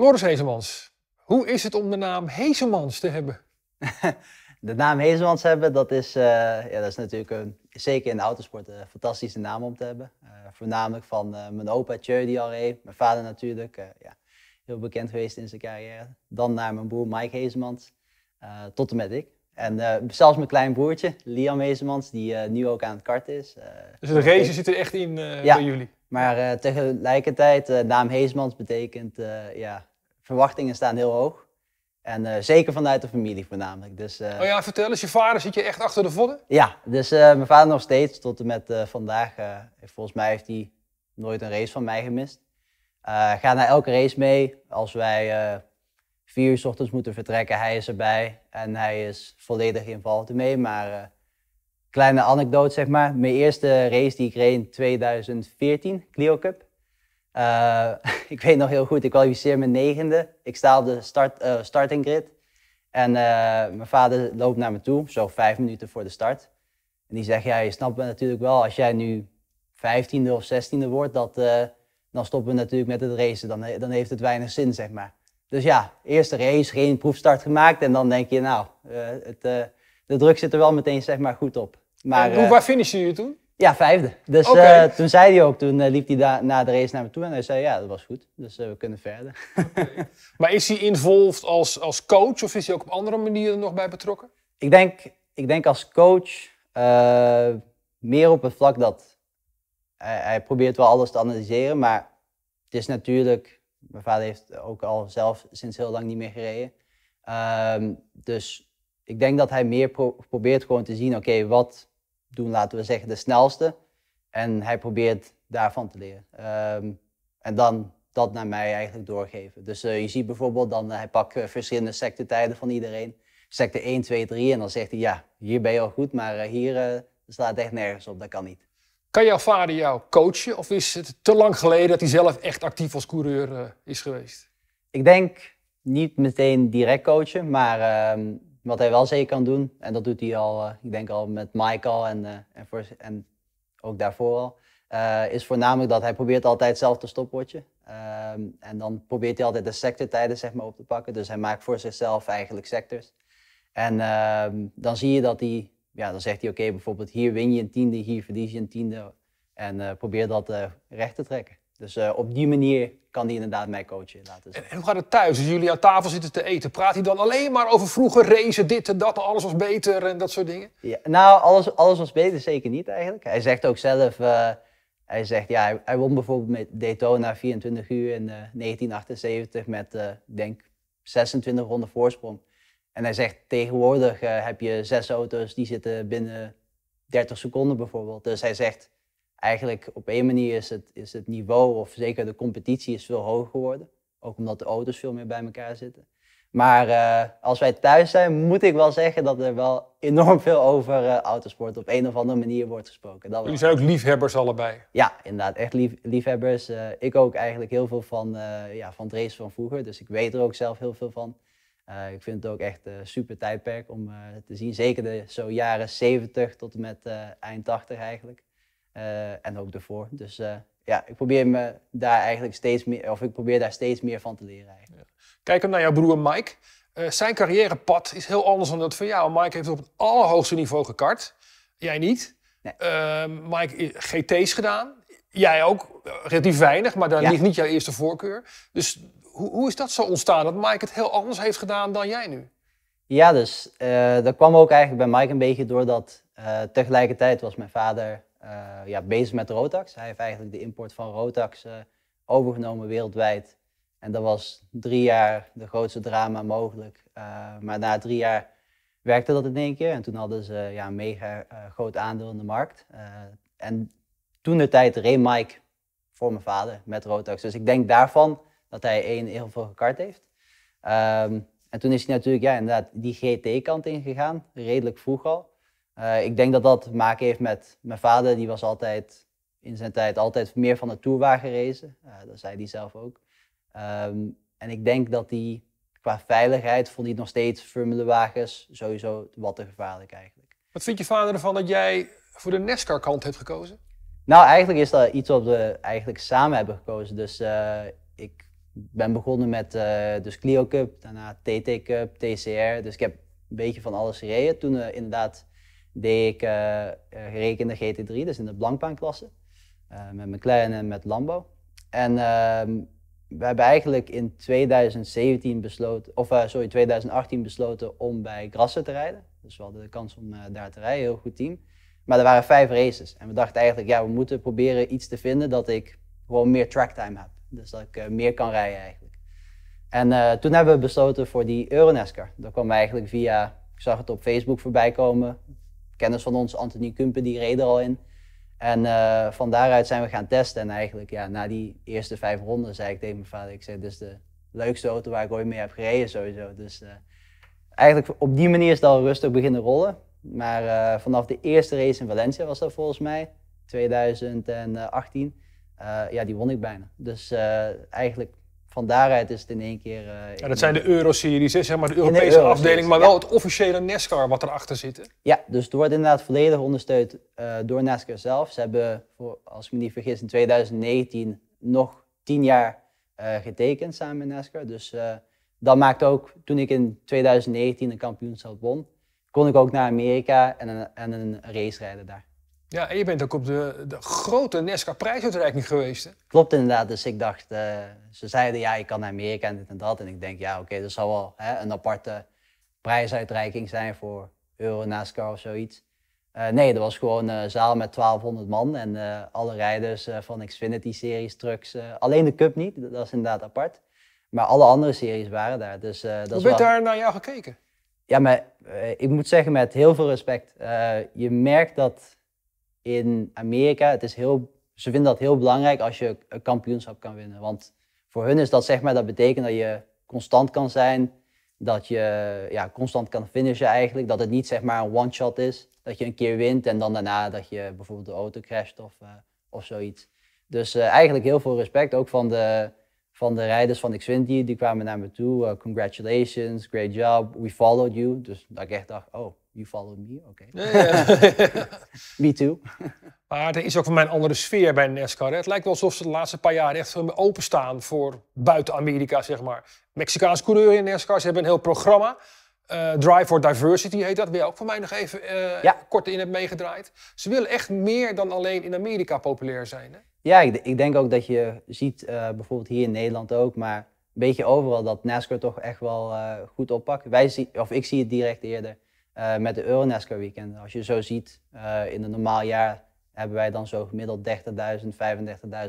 Loris Hezemans, hoe is het om de naam Hezemans te hebben? de naam Hezemans hebben, dat is, eh, ja, dat is natuurlijk een, zeker in de autosport een fantastische naam om te hebben. Eh, voornamelijk van eh, mijn opa Tjeu die mijn vader natuurlijk, ja, heel bekend geweest in zijn carrière. Dan naar mijn broer Mike Hezemans, tot en met ik. En eh, zelfs mijn klein broertje, Liam Hezemans, die eh, nu ook aan het kart is. Eh, dus de race zit er echt in van bij jullie? maar tegelijkertijd, de naam Heesmans betekent, ja, verwachtingen staan heel hoog. En zeker vanuit de familie voornamelijk. Dus, oh ja, vertel eens, je vader zit je echt achter de vodden? Ja, dus mijn vader nog steeds tot en met vandaag. volgens mij heeft hij nooit een race van mij gemist. ga naar elke race mee. Als wij vier uur s ochtends moeten vertrekken. Hij is erbij en hij is volledig in mee. Maar eh, kleine anekdote zeg maar. Mijn eerste race die ik reed in 2014, Clio Cup. Eh, ik weet nog heel goed, ik kwalificeer mijn negende. Ik sta op de start, eh, starting grid. En mijn vader loopt naar me toe, zo vijf minuten voor de start. En die zegt, ja, je snapt me natuurlijk wel, als jij nu vijftiende of zestiende wordt, dat, dan stoppen we natuurlijk met het racen. Dan, dan heeft het weinig zin, zeg maar. Dus ja, eerste race, geen proefstart gemaakt. En dan denk je, nou, eh, het, eh, de druk zit er wel meteen zeg maar, goed op. Maar, en hoe, eh, waar finishte je toen? Ja, vijfde. Dus toen zei hij ook, toen liep hij na de race naar me toe en hij zei, ja, dat was goed. Dus we kunnen verder. maar is hij involved als, als coach of is hij ook op andere manieren nog bij betrokken? Ik denk, ik denk als coach meer op het vlak dat hij, hij probeert wel alles te analyseren, maar het is natuurlijk mijn vader heeft ook al zelf sinds heel lang niet meer gereden. Ehm, dus ik denk dat hij meer probeert gewoon te zien, oké, wat doen, laten we zeggen, de snelste. En hij probeert daarvan te leren. Ehm, en dan dat naar mij eigenlijk doorgeven. Dus eh, je ziet bijvoorbeeld dan, eh, hij pakt eh, verschillende sectetijden van iedereen. secte 1, 2, 3 en dan zegt hij, ja, hier ben je al goed, maar hier slaat echt nergens op, dat kan niet. Kan jouw vader jou coachen of is het te lang geleden dat hij zelf echt actief als coureur eh, is geweest? Ik denk niet meteen direct coachen, maar ehm, wat hij wel zeker kan doen, en dat doet hij al, eh, ik denk al met Michael al en, eh, en, voor, en ook daarvoor al, is voornamelijk dat hij probeert altijd zelf te stopwatchen. Ehm, en dan probeert hij altijd de sectortijden zeg maar, op te pakken. Dus hij maakt voor zichzelf eigenlijk sectors. En ehm, dan zie je dat hij ja, dan zegt hij oké, bijvoorbeeld hier win je een tiende, hier verlies je een tiende. En eh, probeer dat eh, recht te trekken. Dus eh, op die manier kan hij inderdaad mij coachen. Laten en, en, hoe gaat het thuis? Als jullie aan tafel zitten te eten, praat hij dan alleen maar over vroeger racen, dit en dat, alles was beter en dat soort dingen? Ja, nou, alles, alles was beter zeker niet eigenlijk. Hij zegt ook zelf, hij zegt ja, hij, won bijvoorbeeld met Daytona 24 uur in 1978 met, denk 26 ronden voorsprong. En hij zegt tegenwoordig eh, heb je zes auto's die zitten binnen 30 seconden bijvoorbeeld. Dus hij zegt eigenlijk op één manier is het, is het niveau of zeker de competitie is veel hoger geworden. Ook omdat de auto's veel meer bij elkaar zitten. Maar eh, als wij thuis zijn, moet ik wel zeggen dat er wel enorm veel over eh, autosport op een of andere manier wordt gesproken. Dat Jullie zijn ook liefhebbers allebei. Ja, inderdaad, echt liefhebbers. ik ook eigenlijk heel veel van, ja, van het van vroeger, dus ik weet er ook zelf heel veel van. Eh, ik vind het ook echt een eh, super tijdperk om eh, te zien. Zeker de zo jaren 70 tot en met eind 80 eigenlijk. en ook daarvoor. Dus ja, ik probeer me daar eigenlijk steeds meer, of ik probeer daar steeds meer van te leren eigenlijk. Kijk hem naar jouw broer Mike. zijn carrièrepad is heel anders dan dat van jou. Mike heeft op het allerhoogste niveau gekart. Jij niet. Nee. Uh, Mike, GT's gedaan. Jij ook, relatief weinig, maar daar ligt niet jouw eerste voorkeur. Dus hoe, hoe is dat zo ontstaan, dat Mike het heel anders heeft gedaan dan jij nu? Ja, dus uh, dat kwam ook eigenlijk bij Mike een beetje doordat uh, tegelijkertijd was mijn vader eh, ja, bezig met Rotax. Hij heeft eigenlijk de import van Rotax overgenomen wereldwijd. En dat was drie jaar de grootste drama mogelijk. maar na drie jaar werkte dat in één keer. En toen hadden ze ja, een mega groot aandeel in de markt. en toen de tijd reed Mike voor mijn vader met Rotax. Dus ik denk daarvan dat hij één heel veel gekart heeft. Ehm, en toen is hij natuurlijk ja, inderdaad die GT-kant ingegaan, redelijk vroeg al. Eh, ik denk dat dat te maken heeft met mijn vader, die was altijd in zijn tijd altijd meer van de tourwagen racen. Eh, dat zei hij zelf ook. Ehm, en ik denk dat hij qua veiligheid vond hij nog steeds formulewagens sowieso wat te gevaarlijk eigenlijk. Wat vind je vader ervan dat jij voor de NASCAR-kant e hebt gekozen? Nou, eigenlijk is dat iets wat we eigenlijk samen hebben gekozen. Dus eh, ik ben begonnen met eh, dus Clio Cup, daarna TT Cup, TCR. Dus ik heb een beetje van alles gereden. Toen eh, inderdaad deed ik, eh, gerekende GT3, dus in de blankbaanklasse. met McLaren en met Lambo. En ehm, we hebben eigenlijk in 2017 besloten, of sorry, 2018 besloten om bij Grasse te rijden. Dus we hadden de kans om daar te rijden, heel goed team. Maar er waren vijf races. En we dachten eigenlijk, ja, we moeten proberen iets te vinden dat ik gewoon meer tracktime heb. Dus dat ik eh, meer kan rijden eigenlijk. En eh, toen hebben we besloten voor die Euronesker. Dat kwam eigenlijk via, ik zag het op Facebook voorbij komen. Kennis van ons, Anthony Kumpen, die reed er al in. En eh, van daaruit zijn we gaan testen. En eigenlijk, ja, na die eerste vijf ronden zei ik tegen mijn vader: Ik zei, dit is de leukste auto waar ik ooit mee heb gereden, sowieso. Dus eigenlijk op die manier is het al rustig beginnen rollen. Maar vanaf de eerste race in Valencia was dat volgens mij, 2018. Eh, ja, die won ik bijna. Dus eh, eigenlijk van daaruit is het in één keer. Eh, ja, dat zijn de Euroseries, zeg maar de Europese afdeling, maar wel ja. het officiële NASCAR wat erachter zit. Ja, dus het wordt inderdaad volledig ondersteund door NASCAR zelf. Ze hebben, voor, als ik me niet vergis, in 2019 nog tien jaar getekend samen met NASCAR. Dus dat maakt ook, toen ik in 2019 een kampioenschap won, kon ik ook naar Amerika en een, en een race rijden daar. Ja, en je bent ook op de, de grote Nesca-prijsuitreiking geweest. Hè? Klopt inderdaad. Dus ik dacht, eh, ze zeiden ja, ik kan naar Amerika en dit en dat. En ik denk, ja, oké, dat zal wel hè, een aparte prijsuitreiking zijn voor Euro NASCAR of zoiets. Eh, nee, dat was gewoon een zaal met 1200 man en eh, alle rijders van Xfinity-series, trucks. alleen de Cup niet, dat is inderdaad apart. Maar alle andere series waren daar. Dus, dat Hoe wel... daar naar jou gekeken? Ja, maar ik moet zeggen met heel veel respect. je merkt dat in Amerika, het is heel, ze vinden dat heel belangrijk als je een kampioenschap kan winnen. Want voor hun is dat zeg maar, dat betekent dat je constant kan zijn, dat je ja, constant kan finishen eigenlijk, dat het niet zeg maar een one-shot is, dat je een keer wint en dan daarna dat je bijvoorbeeld de auto crasht of, eh, of zoiets. Dus eh, eigenlijk heel veel respect, ook van de, van de rijders van Xfinity, die kwamen naar me toe, eh, congratulations, great job, we followed you. Dus dat ik echt dacht, oh, You follow me, oké. Okay. me too. maar er is ook van mijn andere sfeer bij NASCAR. Het lijkt wel alsof ze de laatste paar jaar echt openstaan voor buiten Amerika, zeg maar. Mexicaanse coureur in NASCAR, ze hebben een heel programma. Eh, Drive for Diversity heet dat, weer ook voor mij nog even uh, kort in hebt meegedraaid. Ze willen echt meer dan alleen in Amerika populair zijn. Hè? Ja, ik, denk ook dat je ziet, eh, bijvoorbeeld hier in Nederland ook, maar een beetje overal dat NASCAR toch echt wel goed oppakt. Wij zien, of ik zie het direct eerder eh, met de Euronesco weekend Als je zo ziet, eh, in een normaal jaar hebben wij dan zo gemiddeld 30.000,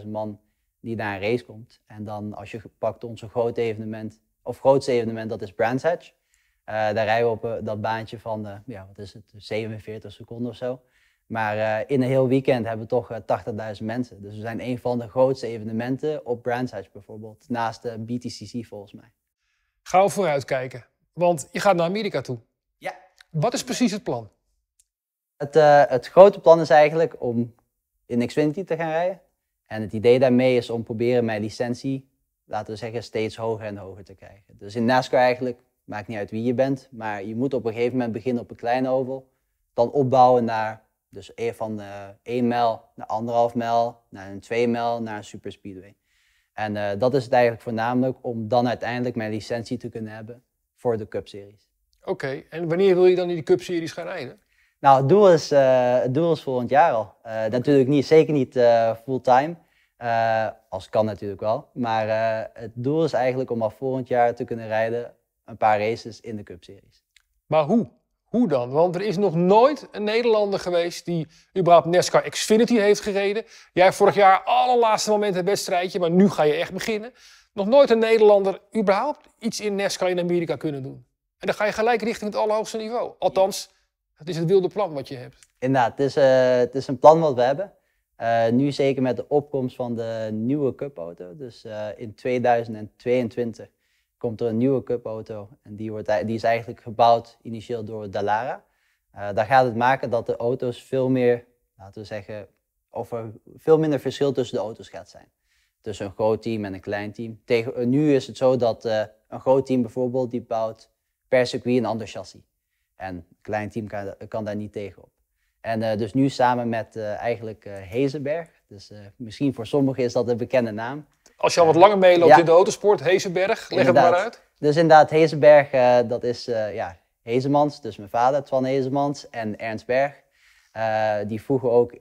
35.000 man die naar een race komt. En dan als je pakt onze groot evenement, of grootste evenement, dat is Brands Hatch. Eh, daar rijden we op dat baantje van, ja, wat is het, 47 seconden of zo. Maar in een heel weekend hebben we toch 80.000 mensen. Dus we zijn een van de grootste evenementen op Brands Hatch bijvoorbeeld. Naast de BTCC volgens mij. vooruit kijken, want je gaat naar Amerika toe. Wat is precies het plan? Het, eh, het grote plan is eigenlijk om in Xfinity te gaan rijden. En het idee daarmee is om proberen mijn licentie, laten we zeggen, steeds hoger en hoger te krijgen. Dus in NASCAR eigenlijk, maakt niet uit wie je bent, maar je moet op een gegeven moment beginnen op een kleine oval. Dan opbouwen naar, dus van 1 eh, mijl naar anderhalf mijl, naar een 2 mijl, naar een superspeedway. En eh, dat is het eigenlijk voornamelijk om dan uiteindelijk mijn licentie te kunnen hebben voor de Cup Series. Oké, en wanneer wil je dan in die Cup-series gaan rijden? Nou, het doel is, eh, het doel is volgend jaar al. Uh, natuurlijk niet, zeker niet eh, fulltime. als kan natuurlijk wel. Maar het doel is eigenlijk om al volgend jaar te kunnen rijden een paar races in de Cup-series. Maar hoe? Hoe dan? Want er is nog nooit een Nederlander geweest die überhaupt NASCAR Xfinity heeft gereden. Jij vorig jaar allerlaatste moment het wedstrijdje, maar nu ga je echt beginnen. Nog nooit een Nederlander überhaupt iets in NASCAR in Amerika kunnen doen. En dan ga je gelijk richting het allerhoogste niveau. Althans, het is het wilde plan wat je hebt. Inderdaad, het is, eh, het is een plan wat we hebben. Eh, nu zeker met de opkomst van de nieuwe cupauto. Dus eh, in 2022 komt er een nieuwe cupauto. En die, wordt, die is eigenlijk gebouwd initieel door Dallara. daar gaat het maken dat de auto's veel meer, laten we zeggen, of er veel minder verschil tussen de auto's gaat zijn. Tussen een groot team en een klein team. Tegen, nu is het zo dat een groot team bijvoorbeeld, die bouwt per circuit een ander chassis. En een klein team kan, kan daar niet tegenop. En eh, dus nu samen met eh, eigenlijk uh, eh, Hezenberg. Dus misschien voor sommigen is dat een bekende naam. Als je al wat langer meeloopt in de autosport, Hezenberg, leg het maar uit. Dus inderdaad, Hezenberg, dat is ja, Hezemans, dus mijn vader, Twan Hezemans en Ernst Berg. die vroeger ook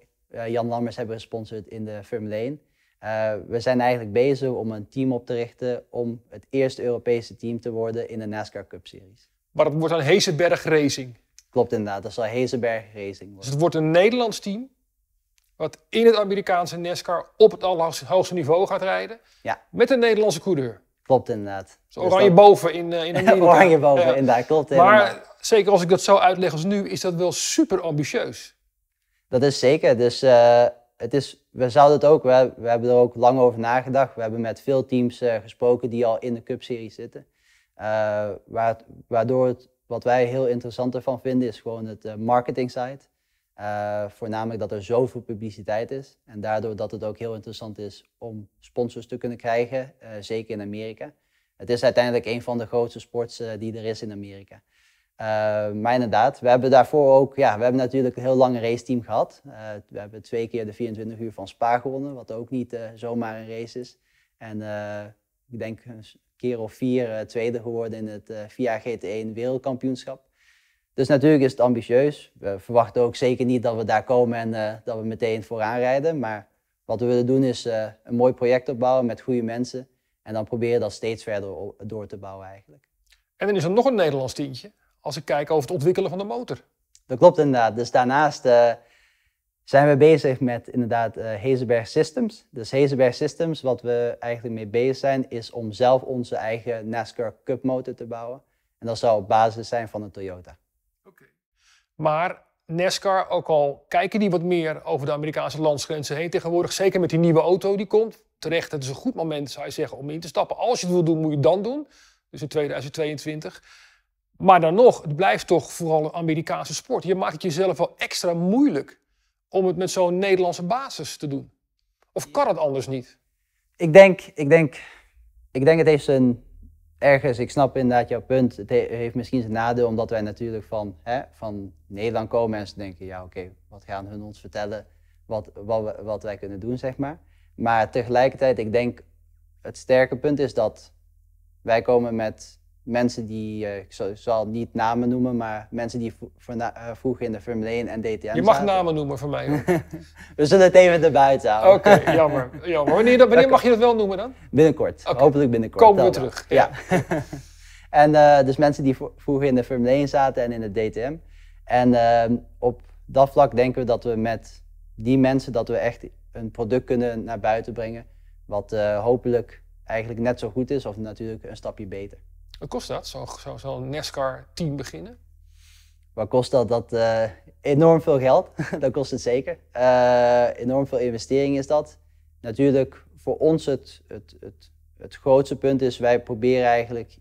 Jan Lammers hebben gesponsord in de Firm Lane. Eh, we zijn eigenlijk bezig om een team op te richten om het eerste Europese team te worden in de NASCAR Cup Series. Maar het wordt een Hezenberg Racing. Klopt inderdaad, dat zal Hezenberg Racing dus worden. Dus het wordt een Nederlands team wat in het Amerikaanse NASCAR op het allerhoogste niveau gaat rijden. Ja. Met een Nederlandse coureur. Klopt inderdaad. Dus dus oranje boven in, uh, in Amerika. oranje boven, ja. inderdaad, klopt inderdaad. Maar zeker als ik dat zo uitleg als nu, is dat wel super ambitieus. Dat is zeker. Dus eh, het is, we zouden het ook, we, we, hebben er ook lang over nagedacht. We hebben met veel teams eh, gesproken die al in de Cup-serie zitten. Eh, waar, waardoor het, wat wij heel interessant ervan vinden is gewoon het eh, marketing side. voornamelijk dat er zoveel publiciteit is. En daardoor dat het ook heel interessant is om sponsors te kunnen krijgen, zeker in Amerika. Het is uiteindelijk een van de grootste sports die er is in Amerika. Eh, maar inderdaad, we hebben daarvoor ook, ja, we hebben natuurlijk een heel lang raceteam gehad. Eh, we hebben twee keer de 24 uur van Spa gewonnen, wat ook niet eh, zomaar een race is. En ik denk een keer of vier tweede geworden in het VIA GT1 e wereldkampioenschap. Dus natuurlijk is het ambitieus. We verwachten ook zeker niet dat we daar komen en dat we meteen vooraan rijden. Maar wat we willen doen is een mooi project opbouwen met goede mensen. En dan proberen dat steeds verder door te bouwen eigenlijk. En dan is er nog een Nederlands tientje als ik kijk over het ontwikkelen van de motor. Dat klopt inderdaad. Dus daarnaast eh, zijn we bezig met inderdaad uh, eh, Hezenberg Systems. Dus Hezenberg Systems, wat we eigenlijk mee bezig zijn, is om zelf onze eigen NASCAR Cup motor te bouwen. En dat zou op basis zijn van een Toyota. Oké. Maar NASCAR, ook al kijken die wat meer over de Amerikaanse landsgrenzen heen tegenwoordig, zeker met die nieuwe auto die komt, terecht, het is een goed moment, zou je zeggen, om in te stappen. Als je het wil doen, moet je het dan doen. Dus in 2022. Maar dan nog, het blijft toch vooral een Amerikaanse sport. Je maakt het jezelf wel extra moeilijk om het met zo'n Nederlandse basis te doen. Of kan het anders niet? Ik denk, ik denk, ik denk het heeft een ergens, ik snap inderdaad jouw punt. Het heeft misschien zijn nadeel omdat wij natuurlijk van, hè, van Nederland komen en ze denken, ja oké, wat gaan hun ons vertellen, wat, wat, wat wij kunnen doen, zeg maar. Maar tegelijkertijd, ik denk, het sterke punt is dat wij komen met mensen die, eh, ik zal, ik niet namen noemen, maar mensen die eh, vroeger in de Formule 1 en DTM Je mag namen noemen voor mij. We zullen het even erbuiten houden. Oké, jammer. jammer. Wanneer, wanneer mag je dat wel noemen dan? Binnenkort, hopelijk binnenkort. Komen we terug. Ja. en eh, dus mensen die vroeger in de Formule 1 zaten en in de DTM. En ehm, op dat vlak denken we dat we met die mensen dat we echt een product kunnen naar buiten brengen. Wat hopelijk eigenlijk net zo goed is of natuurlijk een stapje beter. Wat kost dat? Zo zo, zo NASCAR-team beginnen? Wat kost dat? dat uh, enorm veel geld. dat kost het zeker. Eh, enorm veel investering is dat. Natuurlijk, voor ons het, het, het, het grootste punt is, wij proberen eigenlijk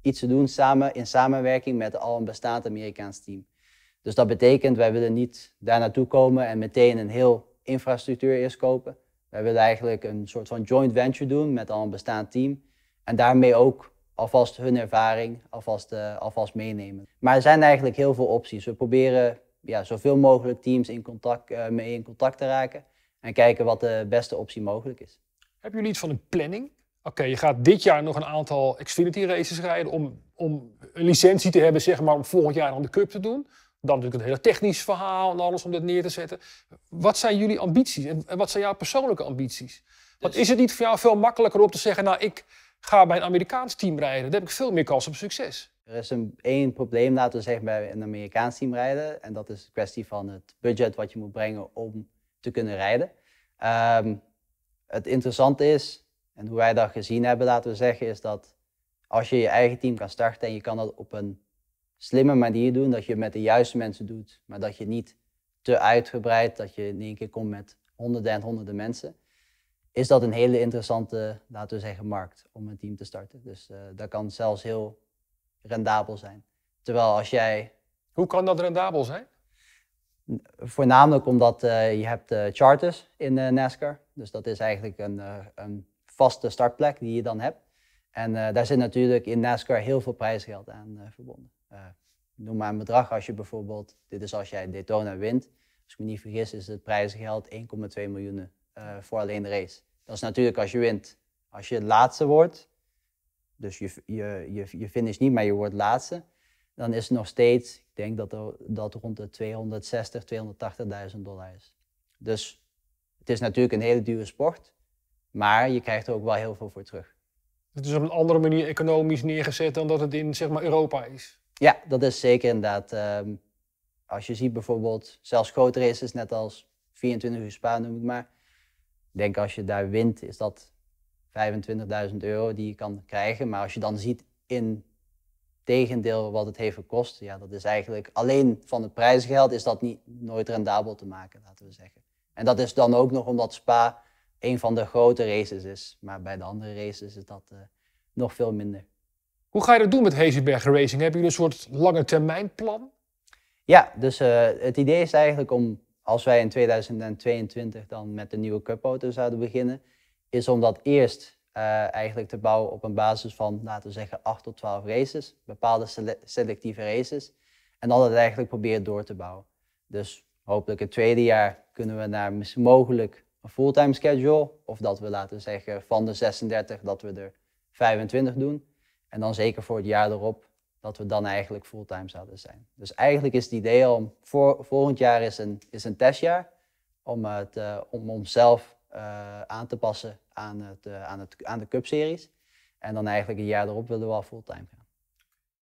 iets te doen samen, in samenwerking met al een bestaand Amerikaans team. Dus dat betekent, wij willen niet daar naartoe komen en meteen een heel infrastructuur eerst kopen. Wij willen eigenlijk een soort van joint venture doen met al een bestaand team. En daarmee ook alvast hun ervaring alvast, eh, alvast meenemen. Maar er zijn eigenlijk heel veel opties. We proberen ja, zoveel mogelijk teams in contact, eh, mee in contact te raken en kijken wat de beste optie mogelijk is. Hebben jullie iets van een planning? Oké, je gaat dit jaar nog een aantal Xfinity races rijden om, om een licentie te hebben, zeg maar, om volgend jaar dan de cup te doen. Dan natuurlijk het hele technisch verhaal en alles om dat neer te zetten. Wat zijn jullie ambities en, wat zijn jouw persoonlijke ambities? Dus Want is het niet voor jou veel makkelijker om te zeggen, nou ik, Ga bij een Amerikaans team rijden. Dan heb ik veel meer kans op succes. Er is een, één probleem, laten we zeggen, bij een Amerikaans team rijden. En dat is de kwestie van het budget wat je moet brengen om te kunnen rijden. Ehm, het interessante is, en hoe wij dat gezien hebben, laten we zeggen, is dat als je je eigen team kan starten en je kan dat op een slimme manier doen, dat je het met de juiste mensen doet, maar dat je niet te uitgebreid, dat je in één keer komt met honderden en honderden mensen is dat een hele interessante, laten we zeggen, markt om een team te starten. Dus eh, dat kan zelfs heel rendabel zijn. Terwijl als jij... Hoe kan dat rendabel zijn? Voornamelijk omdat uh, je hebt eh, charters in NASCAR. Dus dat is eigenlijk een, een, vaste startplek die je dan hebt. En daar zit natuurlijk in NASCAR heel veel prijsgeld aan verbonden. noem maar een bedrag als je bijvoorbeeld, dit is als jij Daytona wint. Als ik me niet vergis is het prijsgeld 1,2 miljoen eh, voor alleen de race. Dat is natuurlijk als je wint. Als je het laatste wordt, dus je, je, je, je finish niet, maar je wordt laatste, dan is het nog steeds, ik denk dat dat rond de 260, 280.000 dollar is. Dus het is natuurlijk een hele dure sport, maar je krijgt er ook wel heel veel voor terug. Het is op een andere manier economisch neergezet dan dat het in zeg maar, Europa is. Ja, dat is zeker inderdaad. Um, als je ziet bijvoorbeeld, zelfs grote races, net als 24 uur Spa noem ik maar, ik denk als je daar wint, is dat 25.000 euro die je kan krijgen. Maar als je dan ziet in tegendeel wat het heeft gekost, ja, dat is eigenlijk alleen van het prijsgeld is dat niet, nooit rendabel te maken, laten we zeggen. En dat is dan ook nog omdat Spa een van de grote races is. Maar bij de andere races is dat eh, nog veel minder. Hoe ga je dat doen met Hezenberg Racing? Hebben je een soort lange termijn plan? Ja, dus eh, het idee is eigenlijk om als wij in 2022 dan met de nieuwe cupauto zouden beginnen, is om dat eerst eh, eigenlijk te bouwen op een basis van, laten we zeggen, 8 tot 12 races, bepaalde selectieve races. En dan het eigenlijk proberen door te bouwen. Dus hopelijk het tweede jaar kunnen we naar mogelijk een fulltime schedule. Of dat we laten zeggen van de 36 dat we er 25 doen. En dan zeker voor het jaar erop dat we dan eigenlijk fulltime zouden zijn. Dus eigenlijk is het idee om voor, volgend jaar is een, is een testjaar om, het, eh, om onszelf eh, aan te passen aan, het, eh, aan, het, aan de Cup-series. En dan eigenlijk een jaar erop willen we al fulltime gaan.